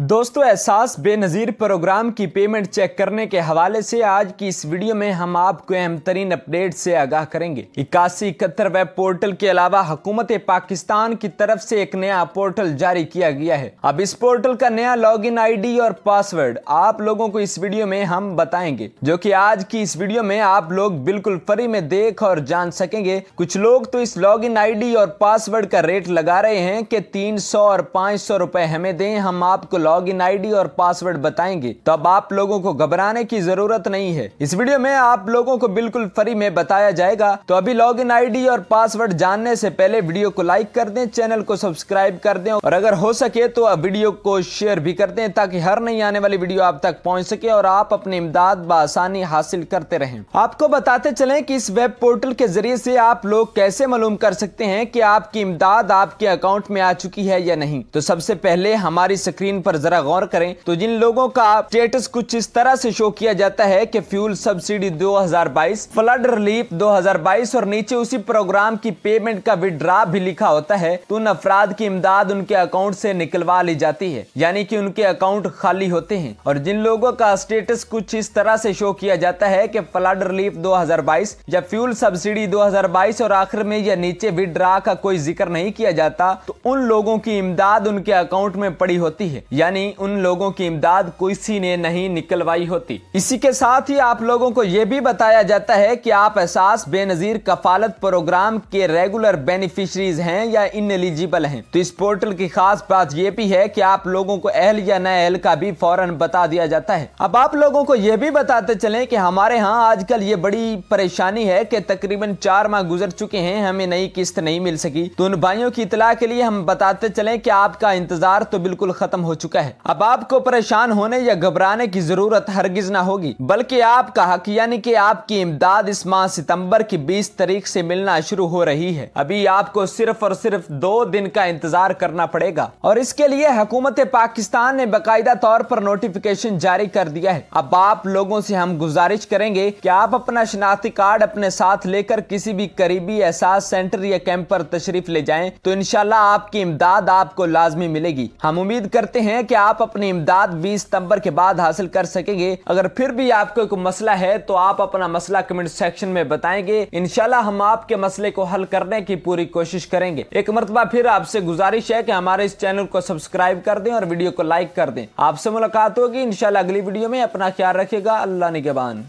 दोस्तों एहसास बेनज़ीर प्रोग्राम की payment check करने के हवाले से आज की इस वीडियो में हम आपको अहम तरीन अपडेट से आगाह करेंगे इक्यासी इकहत्तर वेब पोर्टल के अलावा हुकूमत पाकिस्तान की तरफ से एक नया पोर्टल जारी किया गया है अब इस पोर्टल का नया लॉगिन आईडी और पासवर्ड आप लोगों को इस वीडियो में हम बताएंगे जो की आज की इस वीडियो में आप लोग बिल्कुल फ्री में देख और जान सकेंगे कुछ लोग तो इस लॉग इन और पासवर्ड का रेट लगा रहे हैं की तीन और पाँच सौ हमें दें हम आपको लॉगिन आईडी और पासवर्ड बताएंगे तो अब आप लोगों को घबराने की जरूरत नहीं है इस वीडियो में आप लोगों को बिल्कुल फ्री में बताया जाएगा तो अभी लॉग इन और पासवर्ड जानने से पहले वीडियो को लाइक कर दें चैनल को सब्सक्राइब कर दें और अगर हो सके तो अब वीडियो को शेयर भी कर दें ताकि हर नई आने वाली वीडियो आप तक पहुंच सके और आप अपनी इमदाद बसानी हासिल करते रहें आपको बताते चलें कि इस वेब पोर्टल के जरिए से आप लोग कैसे मालूम कर सकते हैं कि आपकी इमदाद आपके अकाउंट में आ चुकी है या नहीं तो सबसे पहले हमारी स्क्रीन पर पर जरा गौर करें तो जिन लोगों का स्टेटस कुछ इस तरह से शो किया जाता है कि फ्यूल सब्सिडी 2022 फ्लड रिलीफ 2022 और नीचे उसी प्रोग्राम की पेमेंट का विड्रा भी लिखा होता है तो उन अफराद की इमदाद उनके अकाउंट से निकलवा ली जाती है यानी कि उनके अकाउंट खाली होते हैं और जिन लोगों का स्टेटस कुछ इस तरह से शो किया जाता है की फ्लड रिलीफ दो या फ्यूल सब्सिडी दो और आखिर में या नीचे विड्रा का कोई जिक्र नहीं किया जाता तो उन लोगों की इमदाद उनके अकाउंट में पड़ी होती है यानी उन लोगों की इमदाद किसी ने नहीं निकलवाई होती इसी के साथ ही आप लोगों को यह भी बताया जाता है कि आप एहसास बेनजीर कफालत प्रोग्राम के रेगुलर बेनिफिशरीज हैं या इन एलिजिबल है तो इस पोर्टल की खास बात यह भी है कि आप लोगों को अहल या न अहल का भी फौरन बता दिया जाता है अब आप लोगों को यह भी बताते चले कि हमारे यहाँ आजकल ये बड़ी परेशानी है कि तकरीबन चार माह गुजर चुके हैं हमें नई किस्त नहीं मिल सकी तो उन भाइयों की इतला के लिए हम बताते चले कि आपका इंतजार तो बिल्कुल खत्म हो चुका चुका है अब आपको परेशान होने या घबराने की जरूरत हरगिज ना होगी बल्कि आपका हक यानी कि आपकी इमदाद इस माह सितंबर की 20 तारीख से मिलना शुरू हो रही है अभी आपको सिर्फ और सिर्फ दो दिन का इंतजार करना पड़ेगा और इसके लिए हुकूमत पाकिस्तान ने बाकायदा तौर पर नोटिफिकेशन जारी कर दिया है अब आप लोगों से हम गुजारिश करेंगे कि आप अपना शनाख्ती कार्ड अपने साथ लेकर किसी भी करीबी एहसास सेंटर या कैंप पर तशरीफ ले जाएं तो इनशाला आपकी इमदाद आपको लाजमी मिलेगी हम उम्मीद करते हैं कि आप अपनी इमदाद बीस सितंबर के बाद हासिल कर सकेंगे अगर फिर भी आपको एक मसला है तो आप अपना मसला कमेंट सेक्शन में बताएंगे इनशाला हम आपके मसले को हल करने की पूरी कोशिश करेंगे एक मरतबा फिर आपसे गुजारिश है की हमारे इस चैनल को सब्सक्राइब कर दें और वीडियो को लाइक कर दें आपसे मुलाकात होगी इनशाला अगली वीडियो में अपना ख्याल रखेगा अल्लाह निगेबान